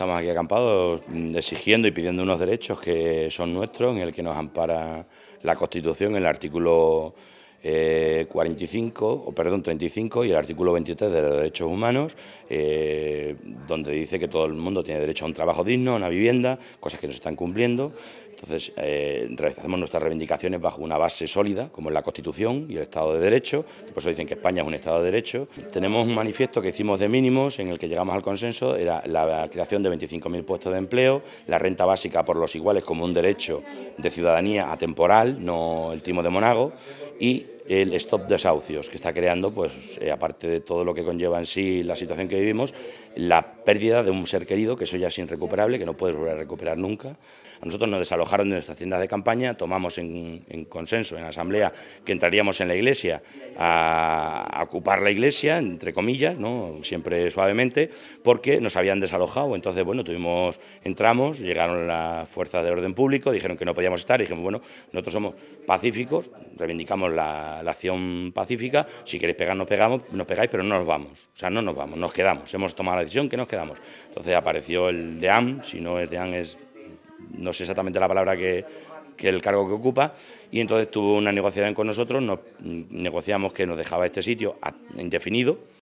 Estamos aquí acampados mm, exigiendo y pidiendo unos derechos que son nuestros, en el que nos ampara la Constitución, el artículo 45, eh, o perdón, 35 y el artículo 23 de los derechos humanos, eh, donde dice que todo el mundo tiene derecho a un trabajo digno, a una vivienda, cosas que no se están cumpliendo, entonces, eh, realizamos nuestras reivindicaciones bajo una base sólida, como es la Constitución y el Estado de Derecho, que por eso dicen que España es un Estado de Derecho. Tenemos un manifiesto que hicimos de mínimos, en el que llegamos al consenso, era la creación de 25.000 puestos de empleo, la renta básica por los iguales como un derecho de ciudadanía atemporal, no el timo de Monago, y el stop desahucios que está creando, pues eh, aparte de todo lo que conlleva en sí la situación que vivimos, la pérdida de un ser querido, que eso ya es irrecuperable, que no puedes volver a recuperar nunca. A nosotros nos desalojaron de nuestras tiendas de campaña, tomamos en, consenso, en asamblea, que entraríamos en la iglesia a, ocupar la iglesia, entre comillas, ¿no? siempre suavemente, porque nos habían desalojado. Entonces, bueno, tuvimos, entramos, llegaron las fuerzas de orden público, dijeron que no podíamos estar, dijimos, bueno, nosotros somos pacíficos, reivindicamos la la, acción pacífica, si queréis pegar, nos pegamos, pegáis, pero no nos vamos, o sea, no nos vamos, nos quedamos, hemos tomado la decisión que nos quedamos. Entonces apareció el DEAM, si no es DEAM es, no sé exactamente la palabra que, el cargo que ocupa, y entonces tuvo una negociación con nosotros, mm, negociamos que nos dejaba este sitio indefinido,